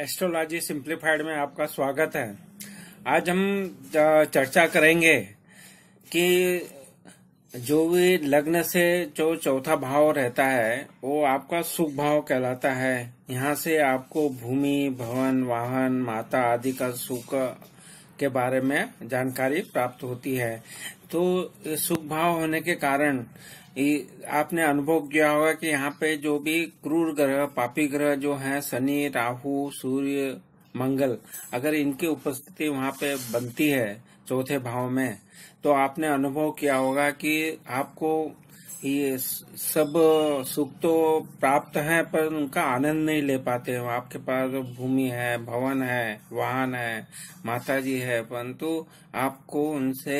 astrology simplified में आपका स्वागत है आज हम चर्चा करेंगे कि जो भी लग्न से जो चौथा भाव रहता है वो आपका सुख भाव कहलाता है यहाँ से आपको भूमि भवन वाहन माता आदि का सुख के बारे में जानकारी प्राप्त होती है तो सुख भाव होने के कारण आपने अनुभव किया होगा कि यहाँ पे जो भी क्रूर ग्रह पापी ग्रह जो है शनि राहु सूर्य मंगल अगर इनकी उपस्थिति वहाँ पे बनती है चौथे भाव में तो आपने अनुभव किया होगा कि आपको ये सब सुख तो प्राप्त है पर उनका आनंद नहीं ले पाते हैं आपके पास भूमि है भवन है वाहन है माता जी है परंतु आपको उनसे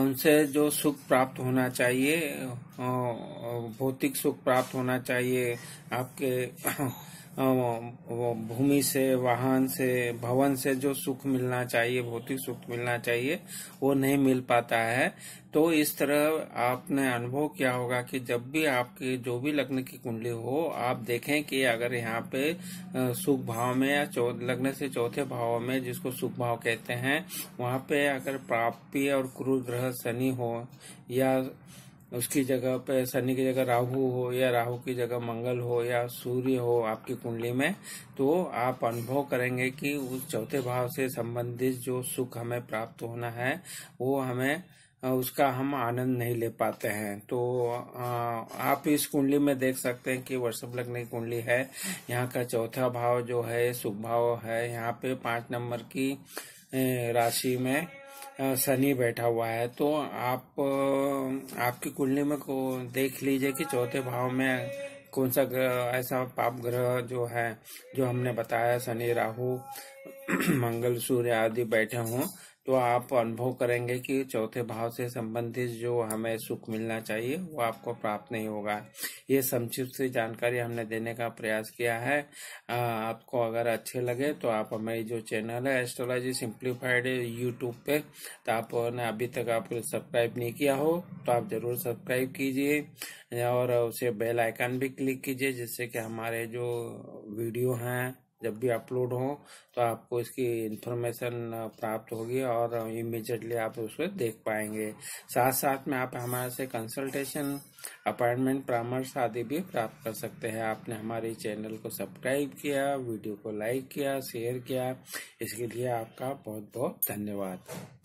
उनसे जो सुख प्राप्त होना चाहिए भौतिक सुख प्राप्त होना चाहिए आपके भूमि से वाहन से भवन से जो सुख मिलना चाहिए भौतिक सुख मिलना चाहिए वो नहीं मिल पाता है तो इस तरह आपने अनुभव किया होगा कि जब भी आपके जो भी लग्न की कुंडली हो आप देखें कि अगर यहाँ पे सुख भाव में या लग्न से चौथे भाव में जिसको सुख भाव कहते हैं वहाँ पे अगर प्राप्ति और क्रूर ग्रह शनि हो या उसकी जगह पे शनि की जगह राहु हो या राहु की जगह मंगल हो या सूर्य हो आपकी कुंडली में तो आप अनुभव करेंगे कि उस चौथे भाव से संबंधित जो सुख हमें प्राप्त होना है वो हमें उसका हम आनंद नहीं ले पाते हैं तो आप इस कुंडली में देख सकते हैं कि वर्षभ लग्न की कुंडली है यहाँ का चौथा भाव जो है सुख भाव है यहाँ पे पांच नंबर की राशि में शनि बैठा हुआ है तो आप आपकी कुंडली में को देख लीजिए कि चौथे भाव में कौन सा ग्रह ऐसा पाप ग्रह जो है जो हमने बताया शनि राहु मंगल सूर्य आदि बैठे हों तो आप अनुभव करेंगे कि चौथे भाव से संबंधित जो हमें सुख मिलना चाहिए वो आपको प्राप्त नहीं होगा ये संक्षिप्त से जानकारी हमने देने का प्रयास किया है आ, आपको अगर अच्छे लगे तो आप हमारी जो चैनल है एस्ट्रोलॉजी सिंप्लीफाइड यूट्यूब पे तो आपने अभी तक आप सब्सक्राइब नहीं किया हो तो आप जरूर सब्सक्राइब कीजिए और उसे बेल आइकन भी क्लिक कीजिए जिससे कि हमारे जो वीडियो हैं जब भी अपलोड हो तो आपको इसकी इन्फॉर्मेशन प्राप्त होगी और इमीजिएटली आप उसको देख पाएंगे साथ साथ में आप हमारे से कंसल्टेशन अपॉइंटमेंट परामर्श आदि भी प्राप्त कर सकते हैं आपने हमारे चैनल को सब्सक्राइब किया वीडियो को लाइक किया शेयर किया इसके लिए आपका बहुत बहुत धन्यवाद